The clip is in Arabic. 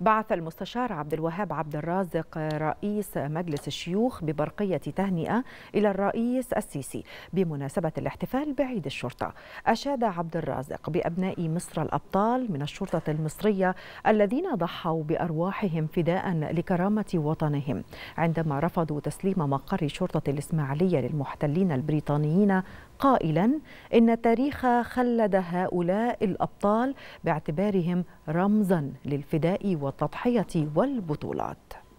بعث المستشار عبد الوهاب عبد الرازق رئيس مجلس الشيوخ ببرقية تهنئة إلى الرئيس السيسي بمناسبة الاحتفال بعيد الشرطة أشاد عبد الرازق بأبناء مصر الأبطال من الشرطة المصرية الذين ضحوا بأرواحهم فداء لكرامة وطنهم عندما رفضوا تسليم مقر شرطة الإسماعيلية للمحتلين البريطانيين قائلا إن التاريخ خلد هؤلاء الأبطال باعتبارهم رمزا للفداء والتضحية والبطولات